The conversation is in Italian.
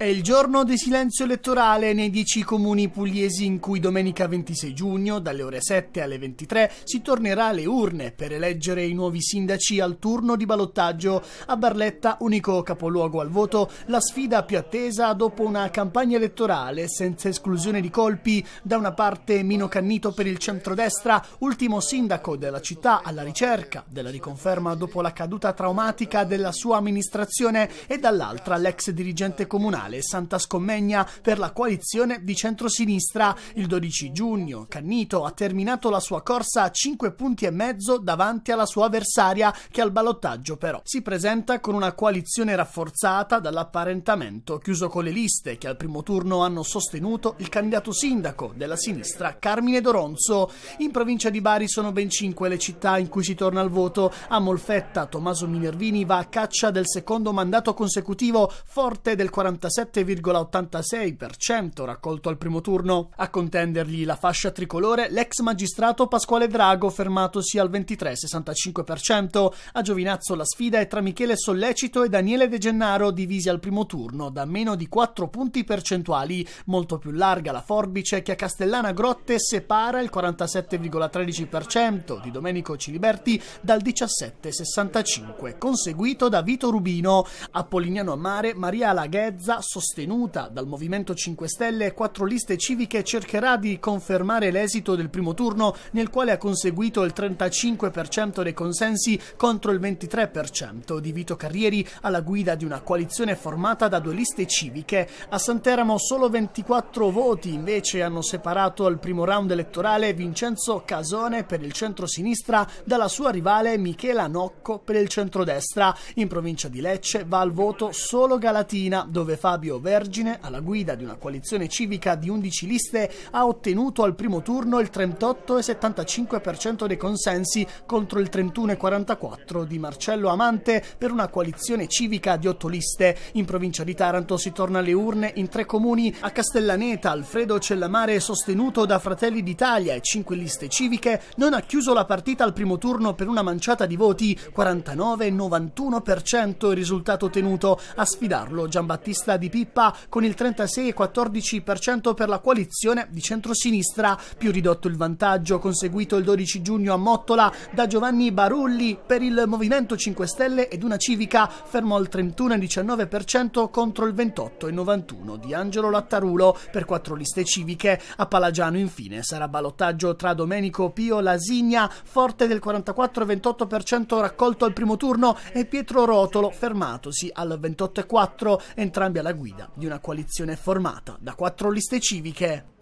È il giorno di silenzio elettorale nei dieci comuni pugliesi in cui domenica 26 giugno, dalle ore 7 alle 23, si tornerà alle urne per eleggere i nuovi sindaci al turno di ballottaggio. A Barletta, unico capoluogo al voto, la sfida più attesa dopo una campagna elettorale senza esclusione di colpi. Da una parte Mino Cannito per il centrodestra, ultimo sindaco della città alla ricerca della riconferma dopo la caduta traumatica della sua amministrazione e dall'altra l'ex dirigente comunale regionale Santa Scommegna per la coalizione di centrosinistra. Il 12 giugno Cannito ha terminato la sua corsa a 5 punti e mezzo davanti alla sua avversaria che al ballottaggio però si presenta con una coalizione rafforzata dall'apparentamento chiuso con le liste che al primo turno hanno sostenuto il candidato sindaco della sinistra Carmine Doronzo. In provincia di Bari sono ben 5 le città in cui si torna al voto. A Molfetta Tommaso Minervini va a caccia del secondo mandato consecutivo forte del 46 7,86% raccolto al primo turno. A contendergli la fascia tricolore l'ex magistrato Pasquale Drago, fermatosi al 23,65%. A Giovinazzo la sfida è tra Michele Sollecito e Daniele De Gennaro, divisi al primo turno da meno di 4 punti percentuali. Molto più larga la forbice che a Castellana Grotte separa il 47,13% di Domenico Ciliberti dal 17,65%, conseguito da Vito Rubino. A Polignano a Mare, Maria Laghezza sostenuta dal Movimento 5 Stelle e quattro liste civiche, cercherà di confermare l'esito del primo turno nel quale ha conseguito il 35% dei consensi contro il 23% di Vito Carrieri alla guida di una coalizione formata da due liste civiche. A Santeramo solo 24 voti invece hanno separato al primo round elettorale Vincenzo Casone per il centro-sinistra dalla sua rivale Michela Nocco per il centro-destra. In provincia di Lecce va al voto solo Galatina, dove fa Fabio Vergine, alla guida di una coalizione civica di 11 liste, ha ottenuto al primo turno il 38,75% dei consensi contro il 31,44% di Marcello Amante per una coalizione civica di 8 liste. In provincia di Taranto si torna alle urne in tre comuni. A Castellaneta Alfredo Cellamare, sostenuto da Fratelli d'Italia e 5 liste civiche, non ha chiuso la partita al primo turno per una manciata di voti, 49,91% il risultato ottenuto. A sfidarlo Giambattista Di di Pippa con il 36,14% per la coalizione di centrosinistra, più ridotto il vantaggio conseguito il 12 giugno a Mottola da Giovanni Barulli per il Movimento 5 Stelle ed una civica fermo al 31,19% contro il 28,91% di Angelo Lattarulo per quattro liste civiche. A Palagiano infine sarà ballottaggio tra Domenico Pio Lasigna, forte del 44,28% raccolto al primo turno, e Pietro Rotolo, fermatosi al 28,4%, entrambi alla guida di una coalizione formata da quattro liste civiche